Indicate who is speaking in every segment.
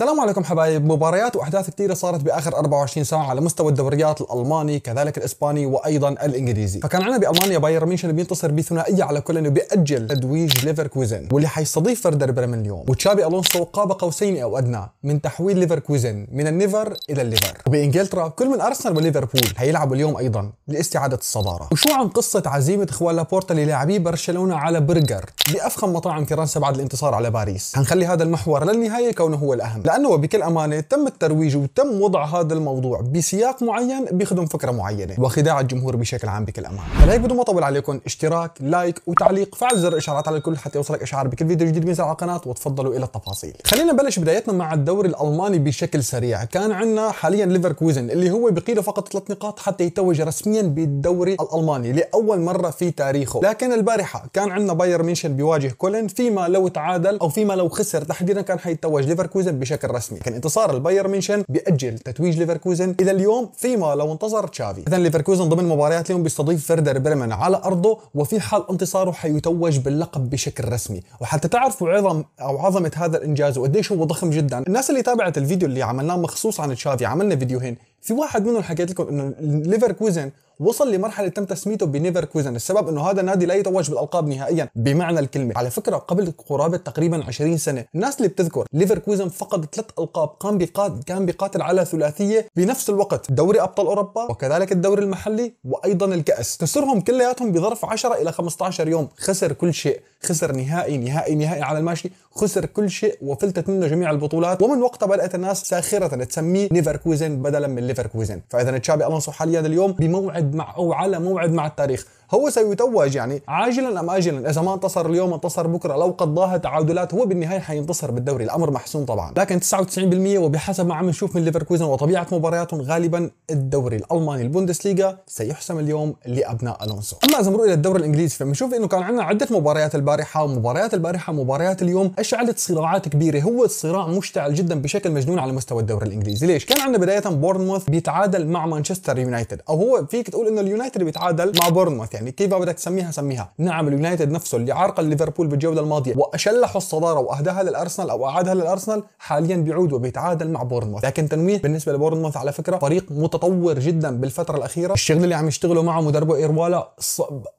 Speaker 1: السلام عليكم حبايب مباريات واحداث كثيره صارت باخر 24 ساعه على مستوى الدوريات الالماني كذلك الاسباني وايضا الانجليزي فكان عندنا بالمانيا بايرن ميونخ بينتصر بثنائيه على كل انه بياجل تدويج ليفركوزن واللي حيستضيف فردر بريمن اليوم وتشابي الونسو قاب قوسين او ادنى من تحويل ليفركوزن من النيفر الى الليفر وبانجلترا كل من ارسنال وليفربول حيلعبوا اليوم ايضا لاستعاده الصداره وشو عن قصه عزيمه اخوان لابورتا للاعبي برشلونه على برجر بافخم مطاعم فرنسا بعد الانتصار على باريس هنخلي هذا المحور للنهايه كونه هو الاهم لانه بكل امانه تم الترويج وتم وضع هذا الموضوع بسياق معين بيخدم فكره معينه وخداع الجمهور بشكل عام بكل امانه هيك بدون ما اطول عليكم اشتراك لايك وتعليق فعل زر الاشعارات على الكل حتى يوصلك اشعار بكل فيديو جديد بينزل على القناه وتفضلوا الى التفاصيل خلينا نبلش بدايتنا مع الدوري الالماني بشكل سريع كان عندنا حاليا ليفركوزن اللي هو بقيله فقط ثلاث نقاط حتى يتوج رسميا بالدوري الالماني لاول مره في تاريخه لكن البارحه كان عندنا بايرن ميشن بيواجه كولن فيما لو تعادل او فيما لو خسر تحديدا كان حيتوج ليفركوزن بشكل بشكل رسمي كان انتصار البايرن ميونشن بيأجل تتويج ليفركوزن الى اليوم فيما لو انتصر تشافي اذا ليفركوزن ضمن مباريات اليوم بيستضيف فردر بريمن على ارضه وفي حال انتصاره حيتوج باللقب بشكل رسمي وحتى تعرفوا عظم او عظمه هذا الانجاز وقديش هو ضخم جدا الناس اللي تابعت الفيديو اللي عملناه مخصوص عن تشافي عملنا فيديوهين في واحد منهم حكيت لكم انه ليفركوزن وصل لمرحله تم تسميته بنيفر يعني كويزن السبب انه هذا النادي لا يتوج بالالقاب نهائيا بمعنى الكلمه على فكره قبل قرابه تقريبا 20 سنه الناس اللي بتذكر ليفركوزن فقد ثلاث القاب قام بقاتل كان بقاتل على ثلاثيه بنفس الوقت دوري ابطال اوروبا وكذلك الدوري المحلي وايضا الكاس خسرهم كلياتهم بظرف 10 الى 15 يوم خسر كل شيء خسر نهائي نهائي نهائي على الماشي خسر كل شيء وفلتت منه جميع البطولات ومن وقتها بدات الناس ساخره تسميه نيفركوزن بدلا من ليفركوزن فاذا تشابي الونسو حاليا اليوم بموعد مع او على موعد مع التاريخ هو سيتوج يعني عاجلا ام اجلا اذا ما انتصر اليوم انتصر بكره لو قضاها تعادلات هو بالنهايه حينتصر بالدوري الامر محسوم طبعا لكن 99% وبحسب ما عم نشوف من ليفركوزن وطبيعه مبارياتهم غالبا الدوري الالماني البوندسليغا سيحسم اليوم لابناء الونسو اما اذا بنروح الى الدوري الانجليزي فبنشوف انه كان عندنا عده مباريات البارحه ومباريات البارحه ومباريات اليوم اشعلت صراعات كبيره هو الصراع مشتعل جدا بشكل مجنون على مستوى الدوري الانجليزي ليش كان عندنا بدايه بورنموث بيتعادل مع مانشستر يونايتد او هو فيك تقول انه اليونايتد بيتعادل مع بورنموث يعني يعني كيف بدك تسميها سميها نعم اليونايتد نفسه اللي عرق ليفربول بالجوله الماضيه واشلحوا الصداره واهداها للارسنال او اعادها للارسنال حاليا بيعود وبيتعادل مع بورنموث لكن تنويه بالنسبه لبورنموث على فكره فريق متطور جدا بالفتره الاخيره الشغل اللي عم يشتغله معه مدربه ايروالا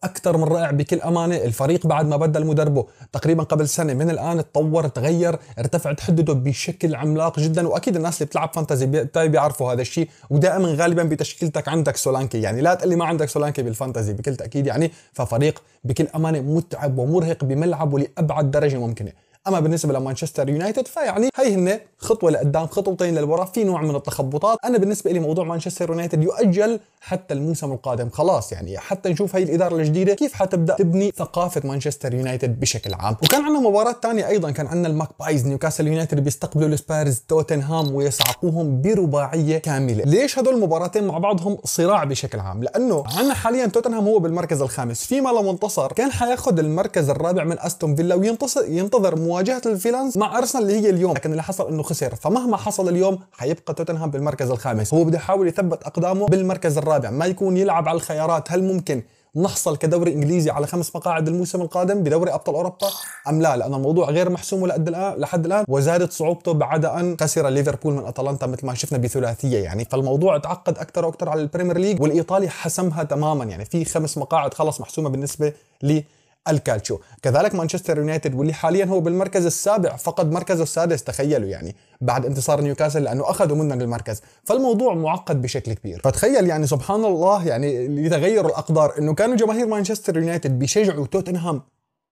Speaker 1: اكثر من رائع بكل امانه الفريق بعد ما بدل مدربه تقريبا قبل سنه من الان تطور تغير ارتفعت حدته بشكل عملاق جدا واكيد الناس اللي بتلعب فانتزي بيعرفوا هذا الشيء ودائما غالبا بتشكيلتك عندك سولانكي يعني لا تقلي ما عندك سولانكي بالفانتزي بكل بالتاكيد يعني ففريق بكل امانه متعب ومرهق بملعبه لابعد درجه ممكنه اما بالنسبه لمانشستر يونايتد فيعني هي هن خطوه لقدام خطوتين للوراء في نوع من التخبطات انا بالنسبه لي موضوع مانشستر يونايتد يؤجل حتى الموسم القادم خلاص يعني حتى نشوف هي الاداره الجديده كيف حتبدا تبني ثقافه مانشستر يونايتد بشكل عام وكان عندنا مباراه ثانيه ايضا كان عندنا الماكبايز نيوكاسل يونايتد بيستقبلوا السبيرز توتنهام ويصعقوهم برباعيه كامله ليش هدول المباراتين مع بعضهم صراع بشكل عام لانه عندنا حاليا توتنهام هو بالمركز الخامس فيما لو انتصر كان حياخذ المركز الرابع من استون فيلا وينتصر ينتظر مواجهه الفيلانز مع ارسنال اللي هي اليوم لكن اللي حصل انه خسر فمهما حصل اليوم حيبقى توتنهام بالمركز الخامس هو بده يحاول يثبت اقدامه بالمركز الرابع ما يكون يلعب على الخيارات هل ممكن نحصل كدوري انجليزي على خمس مقاعد الموسم القادم بدوري ابطال اوروبا ام لا لان الموضوع غير محسوم لحد الان لحد الان وزادت صعوبته بعد ان خسر ليفربول من اتلانتا مثل ما شفنا بثلاثيه يعني فالموضوع تعقد اكثر واكثر على البريمير ليج والايطالي حسمها تماما يعني في خمس مقاعد خلص محسومه بالنسبه لي الكالتشو كذلك مانشستر يونايتد واللي حاليا هو بالمركز السابع فقد مركزه السادس تخيلوا يعني بعد انتصار نيوكاسل لانه اخذوا منه المركز فالموضوع معقد بشكل كبير فتخيل يعني سبحان الله يعني اللي تغير الاقدار انه كانوا جماهير مانشستر يونايتد بيشجعوا توتنهام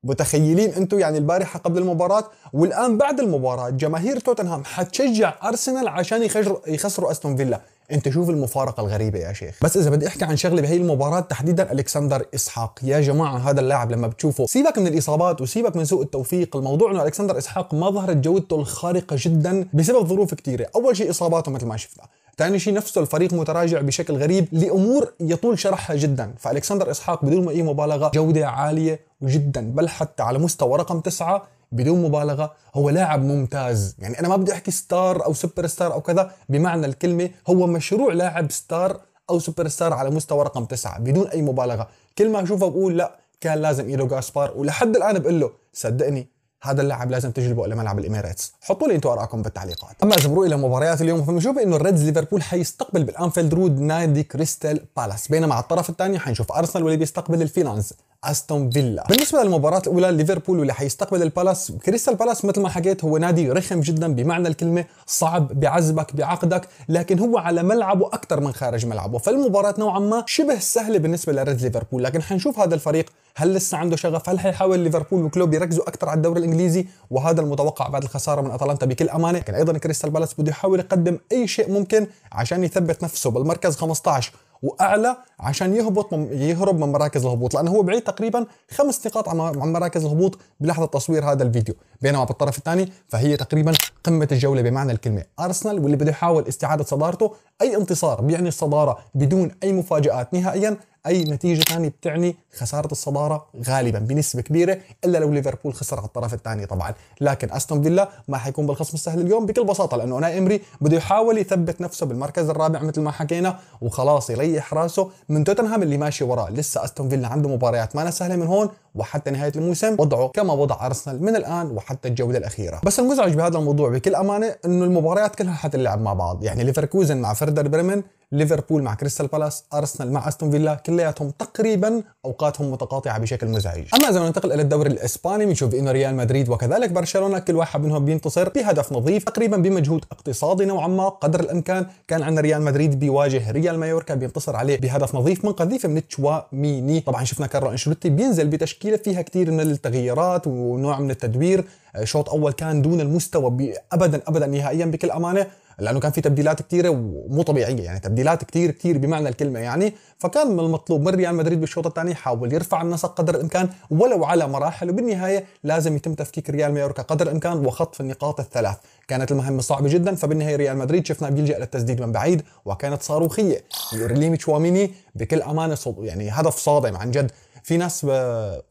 Speaker 1: متخيلين انتم يعني البارحه قبل المباراه والان بعد المباراه جماهير توتنهام حتشجع ارسنال عشان يخسروا استون فيلا انت شوف المفارقه الغريبه يا شيخ بس اذا بدي احكي عن شغله بهي المباراه تحديدا الكسندر اسحاق يا جماعه هذا اللاعب لما بتشوفه سيبك من الاصابات وسيبك من سوء التوفيق الموضوع انه الكسندر اسحاق ما ظهرت جودته الخارقه جدا بسبب ظروف كثيره اول شيء اصاباته مثل ما شفنا ثاني شيء نفسه الفريق متراجع بشكل غريب لامور يطول شرحها جدا فالكسندر اسحاق بدون ما اي مبالغه جوده عاليه جدا بل حتى على مستوى رقم تسعة بدون مبالغه هو لاعب ممتاز يعني انا ما بدي احكي ستار او سوبر ستار او كذا بمعنى الكلمه هو مشروع لاعب ستار او سوبر ستار على مستوى رقم تسعة بدون اي مبالغه كل ما اشوفه بقول لا كان لازم ايلو جاسبار ولحد الان بقول له صدقني هذا اللاعب لازم تجلبه الى ملعب الاميريتس حطوا لي انتم ارائكم بالتعليقات اما اذا الى مباريات اليوم فبنشوف انه الريدز ليفربول حيستقبل بالانفيلد رود نادي كريستال بالاس بينما على الطرف الثاني حنشوف ارسنال واللي بيستقبل الفينانس استون فيلا بالنسبه للمباراه الاولى ليفربول واللي حيستقبل البالاس كريستال بالاس مثل ما حكيت هو نادي رخم جدا بمعنى الكلمه صعب بعزبك بعقدك لكن هو على ملعبه اكثر من خارج ملعبه فالمباراه نوعا ما شبه سهله بالنسبه لريد ليفربول لكن حنشوف هذا الفريق هل لسه عنده شغف هل حيحاول ليفربول وكلوب يركزوا اكثر على الدوري الانجليزي وهذا المتوقع بعد الخساره من اتلانتا بكل امانه لكن ايضا كريستال بالاس بده يحاول يقدم اي شيء ممكن عشان يثبت نفسه بالمركز 15 واعلى عشان يهبط يهرب من مراكز الهبوط لانه هو بعيد تقريبا خمس نقاط عن مراكز الهبوط بلحظه تصوير هذا الفيديو بينما بالطرف الثاني فهي تقريبا قمه الجوله بمعنى الكلمه ارسنال واللي بده يحاول استعاده صدارته اي انتصار بيعني الصداره بدون اي مفاجات نهائيا اي نتيجه ثانيه بتعني خساره الصداره غالبا بنسبه كبيره الا لو ليفربول خسر على الطرف الثاني طبعا لكن استون فيلا ما حيكون بالخصم السهل اليوم بكل بساطه لانه انا امري بده يحاول يثبت نفسه بالمركز الرابع مثل ما حكينا وخلاص يريح راسه من توتنهام اللي ماشي وراه لسه استون فيلا عنده مباريات ما سهله من هون وحتى نهايه الموسم وضعه كما وضع ارسنال من الان وحتى الجوله الاخيره بس المزعج بهذا الموضوع بكل امانه انه المباريات كلها حتلعب مع بعض يعني ليفركوزن مع فردر بريمن ليفربول مع كريستال بالاس ارسنال مع استون فيلا كلياتهم تقريبا اوقاتهم متقاطعه بشكل مزعج اما اذا ننتقل الى الدوري الاسباني بنشوف انه ريال مدريد وكذلك برشلونه كل واحد منهم بينتصر بهدف نظيف تقريبا بمجهود اقتصادي نوعا ما قدر الامكان كان عندنا ريال مدريد بيواجه ريال مايوركا بينتصر عليه بهدف نظيف من قذيفه من تشواميني طبعا شفنا كارلو انشيلوتي بينزل بتشكيله فيها كثير من التغييرات ونوع من التدوير آه، شوط اول كان دون المستوى ابدا ابدا نهائيا بكل امانه لانه كان في تبديلات كثيره ومو طبيعيه يعني تبديلات كثير كثير بمعنى الكلمه يعني فكان من المطلوب من ريال مدريد بالشوط الثاني يحاول يرفع النسق قدر الامكان ولو على مراحل وبالنهايه لازم يتم تفكيك ريال مايوركا قدر الامكان وخطف النقاط الثلاث كانت المهمه صعبه جدا فبالنهايه ريال مدريد شفناه بيلجا للتسديد من بعيد وكانت صاروخيه ليمي تشواميني بكل امانه يعني هدف صادم عن جد في ناس ب...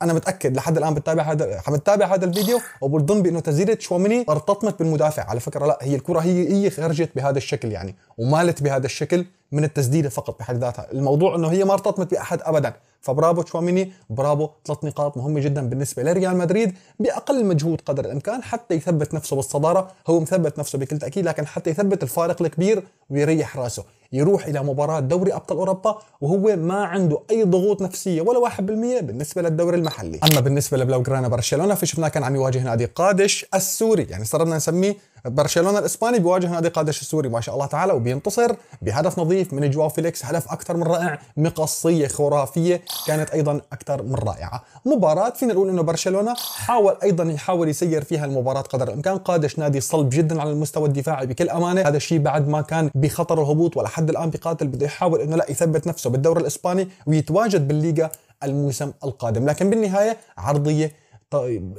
Speaker 1: انا متاكد لحد الان بتتابع هذا بتتابع هذا الفيديو وبظن بانه تسديده شواميني ارتطمت بالمدافع على فكره لا هي الكره هي هي خرجت بهذا الشكل يعني ومالت بهذا الشكل من التسديده فقط بحد ذاتها الموضوع انه هي ما ارتطمت باحد ابدا فبرافو تشواميني برافو ثلاث نقاط مهمه جدا بالنسبه لريال مدريد باقل مجهود قدر الامكان حتى يثبت نفسه بالصداره هو مثبت نفسه بكل تاكيد لكن حتى يثبت الفارق الكبير ويريح راسه يروح الى مباراه دوري ابطال اوروبا وهو ما عنده اي ضغوط نفسيه ولا 1% بالنسبه للدوري المحلي اما بالنسبه جرانا برشلونه فشفناه كان عم يواجه نادي قادش السوري يعني صرنا نسميه برشلونه الاسباني بيواجه نادي قادش السوري ما شاء الله تعالى وبينتصر بهدف نظيف من جواو فيليكس هدف اكثر من رائع مقصيه خرافيه كانت ايضا اكثر من رائعه مباراه فينا نقول انه برشلونه حاول ايضا يحاول يسير فيها المباراه قدر الامكان قادش نادي صلب جدا على المستوى الدفاعي بكل امانه هذا الشيء بعد ما كان بخطر الهبوط ولحد الان بيقاتل بده يحاول انه لا يثبت نفسه بالدوري الاسباني ويتواجد بالليغا الموسم القادم لكن بالنهايه عرضيه طيب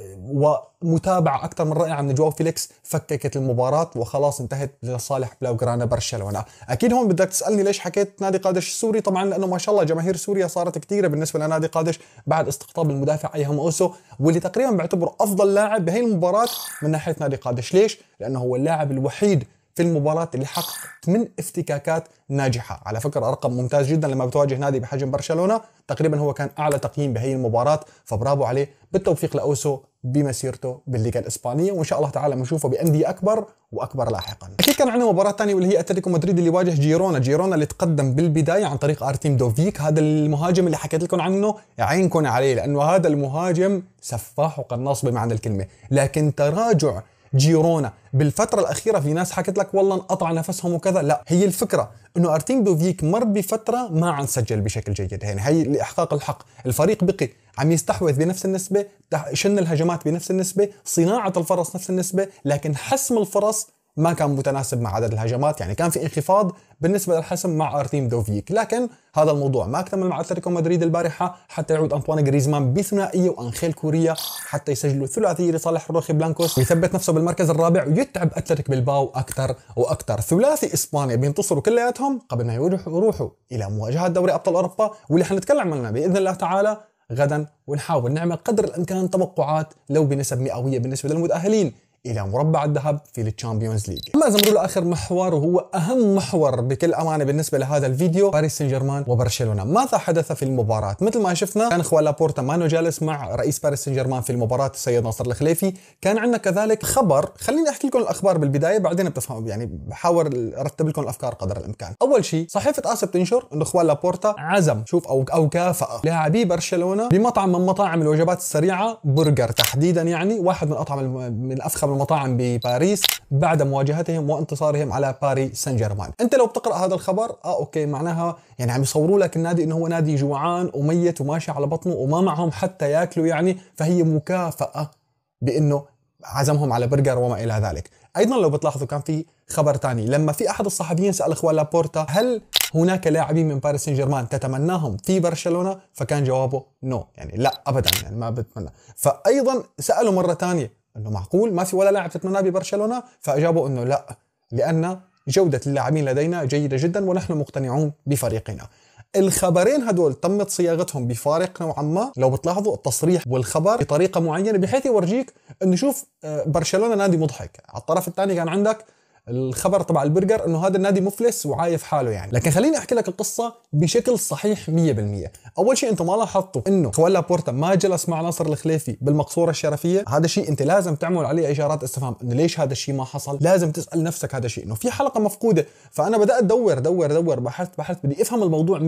Speaker 1: ومتابعه اكثر من رائعه من جواو فيليكس فككت المباراه وخلاص انتهت لصالح بلاوغرانا برشلونه، اكيد هون بدك تسالني ليش حكيت نادي قادش السوري طبعا لانه ما شاء الله جماهير سوريا صارت كثيره بالنسبه لنادي قادش بعد استقطاب المدافع ايهم اوسو واللي تقريبا بعتبره افضل لاعب بهي المباراه من ناحيه نادي قادش، ليش؟ لانه هو اللاعب الوحيد في المباراة اللي حقق ثمان افتكاكات ناجحة على فكرة رقم ممتاز جدا لما بتواجه نادي بحجم برشلونة تقريبا هو كان أعلى تقييم بهي المباراة فبرافو عليه بالتوفيق لأوسو بمسيرته بالليغا الإسبانية وإن شاء الله تعالى بنشوفه بأندية أكبر وأكبر لاحقا أكيد كان عندنا مباراة ثانية واللي هي أتلتيكو مدريد اللي واجه جيرونا جيرونا اللي تقدم بالبداية عن طريق أرتيم دوفيك هذا المهاجم اللي حكيت لكم عنه عينكم عليه لأنه هذا المهاجم سفاح وقناص بمعنى الكلمة لكن تراجع جيرونا بالفترة الأخيرة في ناس حكت لك والله انقطع نفسهم وكذا لا هي الفكرة أنه أرتين بوفيك مر بفترة ما عم سجل بشكل جيد يعني هي لإحقاق الحق الفريق بقي عم يستحوذ بنفس النسبة شن الهجمات بنفس النسبة صناعة الفرص نفس النسبة لكن حسم الفرص ما كان متناسب مع عدد الهجمات يعني كان في انخفاض بالنسبة للحسم مع أرتيم دوفيك لكن هذا الموضوع ما اكتمل مع أتلتيكو مدريد البارحة حتى يعود أنطوان غريزمان بثنائية وأنخيل كوريا حتى يسجلوا ثلاثية لصالح روخي بلانكوس ويثبت نفسه بالمركز الرابع ويتعب أتلتيك بالباو أكثر وأكثر ثلاثي إسبانيا بينتصروا كلياتهم قبل ما يروحوا إلى مواجهة دوري أبطال أوروبا واللي حنتكلم عنها بإذن الله تعالى غدا ونحاول نعمل قدر الامكان توقعات لو بنسب مئويه بالنسبه للمتاهلين الى مربع الذهب في الشامبيونز ليج اما اذا نروح اخر محور وهو اهم محور بكل امانه بالنسبه لهذا الفيديو باريس سان جيرمان وبرشلونه ماذا حدث في المباراه مثل ما شفنا كان اخوان لابورتا مانو جالس مع رئيس باريس سان جيرمان في المباراه السيد ناصر الخليفي كان عندنا كذلك خبر خليني احكي لكم الاخبار بالبدايه بعدين بتفهموا يعني بحاول ارتب لكم الافكار قدر الامكان اول شيء صحيفه اسب بتنشر انه اخوان لابورتا عزم شوف او او كافأ لاعبي برشلونه بمطعم من مطاعم الوجبات السريعه برجر تحديدا يعني واحد من اطعم من افخم المطاعم بباريس بعد مواجهتهم وانتصارهم على باريس سان جيرمان انت لو بتقرا هذا الخبر اه اوكي معناها يعني عم يصوروا لك النادي انه هو نادي جوعان وميت وماشي على بطنه وما معهم حتى ياكلوا يعني فهي مكافاه بانه عزمهم على برجر وما الى ذلك ايضا لو بتلاحظوا كان في خبر ثاني لما في احد الصحفيين سال اخوان لابورتا هل هناك لاعبين من باريس سان جيرمان تتمناهم في برشلونه فكان جوابه نو no. يعني لا ابدا يعني ما بتمنى فايضا سالوا مره ثانيه انه معقول ما في ولا لاعب تتمناه ببرشلونه فاجابوا انه لا لان جوده اللاعبين لدينا جيده جدا ونحن مقتنعون بفريقنا الخبرين هدول تمت صياغتهم بفارق نوعا ما لو بتلاحظوا التصريح والخبر بطريقه معينه بحيث يورجيك انه شوف آه، برشلونه نادي مضحك على الطرف الثاني كان عندك الخبر تبع البرجر انه هذا النادي مفلس وعايف حاله يعني لكن خليني احكي لك القصه بشكل صحيح 100% اول شيء انتم ما لاحظتوا انه خوالا بورتا ما جلس مع ناصر الخليفي بالمقصوره الشرفيه هذا الشيء انت لازم تعمل عليه اشارات استفهام انه ليش هذا الشيء ما حصل لازم تسال نفسك هذا الشيء انه في حلقه مفقوده فانا بدات ادور دور دور بحثت بحثت بدي افهم الموضوع 100%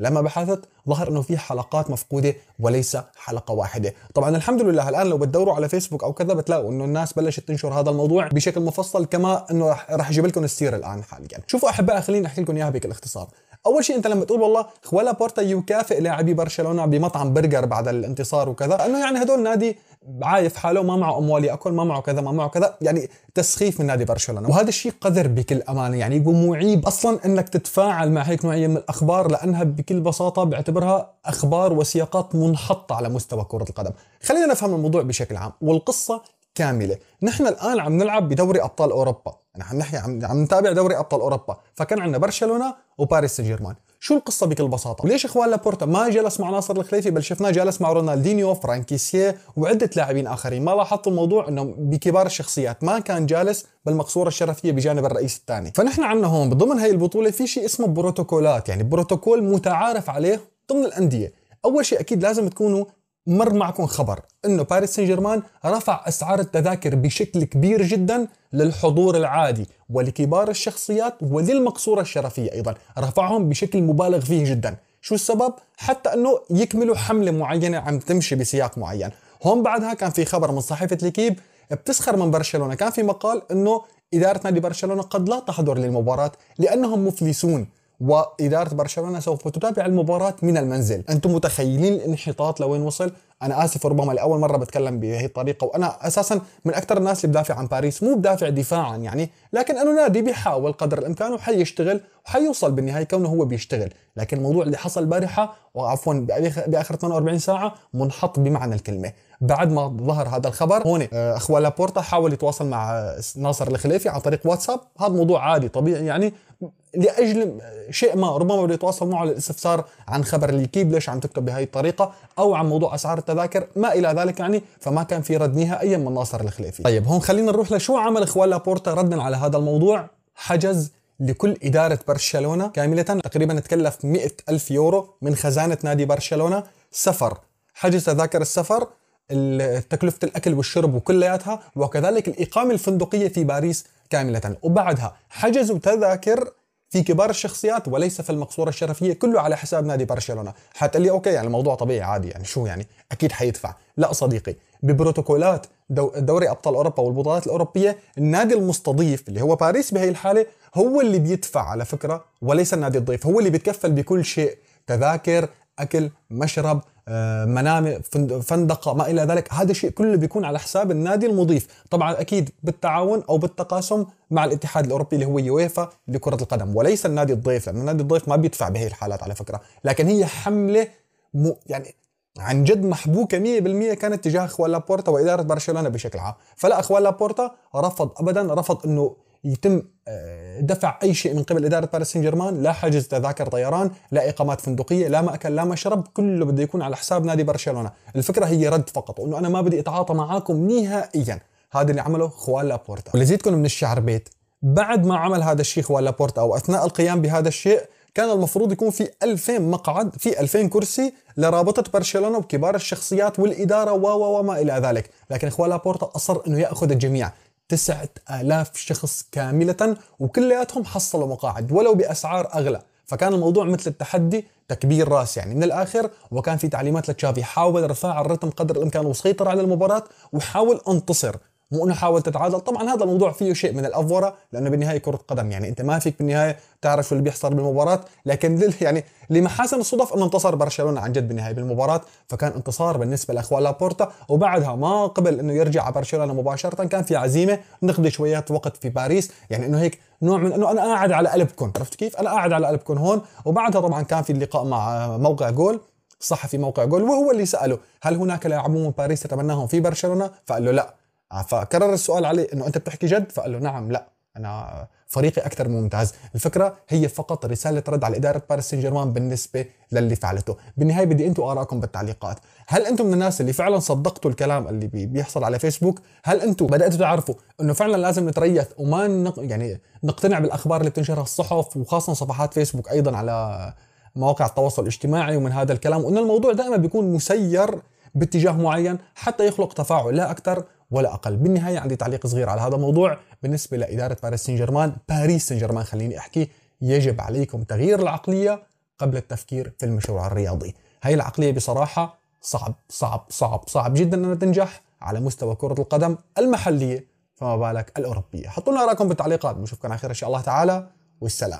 Speaker 1: لما بحثت ظهر انه في حلقات مفقوده وليس حلقه واحده طبعا الحمد لله الان لو بتدوروا على فيسبوك او كذا بتلاقوا انه الناس بلشت تنشر هذا الموضوع بشكل مفصل كما انه رح, رح اجيب لكم السيره الان حاليا يعني. شوفوا احبائي خليني احكي لكم اياها بكل اختصار اول شيء انت لما تقول والله خوالا بورتا يكافئ لاعبي برشلونه بمطعم برجر بعد الانتصار وكذا انه يعني هدول نادي عايف حاله ما معه اموال ياكل ما معه كذا ما معه كذا يعني تسخيف من نادي برشلونه وهذا الشيء قذر بكل امانه يعني ومعيب اصلا انك تتفاعل مع هيك نوعيه من الاخبار لانها بكل بساطه بعتبرها اخبار وسياقات منحطه على مستوى كره القدم خلينا نفهم الموضوع بشكل عام والقصه كامله نحن الان عم نلعب بدوري ابطال اوروبا يعني عم نحكي عم, عم نتابع دوري ابطال اوروبا فكان عندنا برشلونه وباريس سان جيرمان شو القصه بكل بساطه وليش اخوان لابورتا ما جلس مع ناصر الخليفي بل شفناه جلس مع رونالدينيو فرانكيسيه وعده لاعبين اخرين ما لاحظت الموضوع انه بكبار الشخصيات ما كان جالس بالمقصوره الشرفيه بجانب الرئيس الثاني فنحن عندنا هون ضمن هي البطوله في شيء اسمه بروتوكولات يعني بروتوكول متعارف عليه ضمن الانديه اول شيء اكيد لازم تكونوا مر معكم خبر انه باريس سان جيرمان رفع اسعار التذاكر بشكل كبير جدا للحضور العادي ولكبار الشخصيات وللمقصوره الشرفيه ايضا رفعهم بشكل مبالغ فيه جدا شو السبب حتى انه يكملوا حمله معينه عم تمشي بسياق معين هون بعدها كان في خبر من صحيفه ليكيب بتسخر من برشلونه كان في مقال انه اداره نادي برشلونه قد لا تحضر للمباراه لانهم مفلسون واداره برشلونه سوف تتابع المباراه من المنزل انتم متخيلين الانحطاط لوين وصل انا اسف ربما لاول مره بتكلم بهي الطريقه وانا اساسا من اكثر الناس اللي بدافع عن باريس مو بدافع دفاعا يعني لكن انه نادي بيحاول قدر الامكان وحيشتغل وحيوصل بالنهايه كونه هو بيشتغل لكن الموضوع اللي حصل البارحه وعفوا باخر 48 ساعه منحط بمعنى الكلمه بعد ما ظهر هذا الخبر هون اخوة لابورتا حاول يتواصل مع ناصر الخليفي عن طريق واتساب هذا موضوع عادي طبيعي يعني لاجل شيء ما ربما بده يتواصل معه للاستفسار عن خبر الكيب ليش عم تكتب بهي الطريقه او عن موضوع اسعار التذاكر ما الى ذلك يعني فما كان في رد نهائيا من ناصر الخليفي طيب هون خلينا نروح لشو عمل اخوان لابورتا ردا على هذا الموضوع حجز لكل إدارة برشلونة كاملة تقريبا تكلف 100 ألف يورو من خزانة نادي برشلونة سفر حجز تذاكر السفر تكلفة الأكل والشرب وكلياتها وكذلك الإقامة الفندقية في باريس كاملة وبعدها حجزوا تذاكر في كبار الشخصيات وليس في المقصورة الشرفية كله على حساب نادي برشلونة حتقول لي أوكي يعني الموضوع طبيعي عادي يعني شو يعني أكيد حيدفع لا صديقي ببروتوكولات دوري أبطال أوروبا والبطولات الأوروبية النادي المستضيف اللي هو باريس بهي الحالة هو اللي بيدفع على فكرة وليس النادي الضيف هو اللي بيتكفل بكل شيء تذاكر اكل مشرب آه، منام فندقه ما الى ذلك هذا الشيء كله بيكون على حساب النادي المضيف طبعا اكيد بالتعاون او بالتقاسم مع الاتحاد الاوروبي اللي هو يويفا لكره القدم وليس النادي الضيف لانه النادي الضيف ما بيدفع بهي الحالات على فكره لكن هي حمله مو يعني عن جد محبوكه 100% كانت تجاه اخوان لابورتا واداره برشلونه بشكل عام فلا اخوان لابورتا رفض ابدا رفض انه يتم آه، دفع اي شيء من قبل اداره باريس سان جيرمان لا حجز تذاكر طيران لا اقامات فندقيه لا ماكل لا مشرب كله بده يكون على حساب نادي برشلونه الفكره هي رد فقط وانه انا ما بدي اتعاطى معاكم نهائيا هذا اللي عمله خوان لابورتا ولزيدكم من الشعر بيت بعد ما عمل هذا الشيء خوان لابورتا او اثناء القيام بهذا الشيء كان المفروض يكون في 2000 مقعد في 2000 كرسي لرابطه برشلونه وكبار الشخصيات والاداره و وما الى ذلك لكن اخوان لابورتا اصر انه ياخذ الجميع 9000 شخص كاملة وكلياتهم حصلوا مقاعد ولو بأسعار أغلى فكان الموضوع مثل التحدي تكبير راس يعني من الاخر وكان في تعليمات لتشافي حاول رفع الرتم قدر الامكان وسيطر على المباراه وحاول انتصر مو انه حاول تتعادل طبعا هذا الموضوع فيه شيء من الافوره لانه بالنهايه كره قدم يعني انت ما فيك بالنهايه تعرف شو اللي بيحصل بالمباراه لكن لل يعني لمحاسن الصدف انه انتصر برشلونه عن جد بالنهايه بالمباراه فكان انتصار بالنسبه لاخوان لابورتا وبعدها ما قبل انه يرجع على برشلونه مباشره كان في عزيمه نقضي شويه وقت في باريس يعني انه هيك نوع من انه انا قاعد على قلبكم عرفت كيف انا قاعد على قلبكم هون وبعدها طبعا كان في اللقاء مع موقع جول صحفي موقع جول وهو اللي ساله هل هناك لاعبون باريس تتمناهم في برشلونه فقال له لا آه، فكرر السؤال عليه انه انت بتحكي جد فقال له نعم لا انا فريقي اكثر ممتاز الفكره هي فقط رساله رد على اداره باريس سان جيرمان بالنسبه للي فعلته بالنهايه بدي انتم ارائكم بالتعليقات هل انتم من الناس اللي فعلا صدقتوا الكلام اللي بيحصل على فيسبوك هل انتم بداتوا تعرفوا انه فعلا لازم نتريث وما نق... يعني نقتنع بالاخبار اللي بتنشرها الصحف وخاصه صفحات فيسبوك ايضا على مواقع التواصل الاجتماعي ومن هذا الكلام وانه الموضوع دائما بيكون مسير باتجاه معين حتى يخلق تفاعل لا اكثر ولا اقل بالنهايه عندي تعليق صغير على هذا الموضوع بالنسبه لاداره باريس سان جيرمان باريس سان جيرمان خليني احكي يجب عليكم تغيير العقليه قبل التفكير في المشروع الرياضي هاي العقليه بصراحه صعب صعب صعب صعب جدا انها تنجح على مستوى كره القدم المحليه فما بالك الاوروبيه حطوا لنا اراءكم بالتعليقات بنشوفكم على خير ان شاء الله تعالى والسلام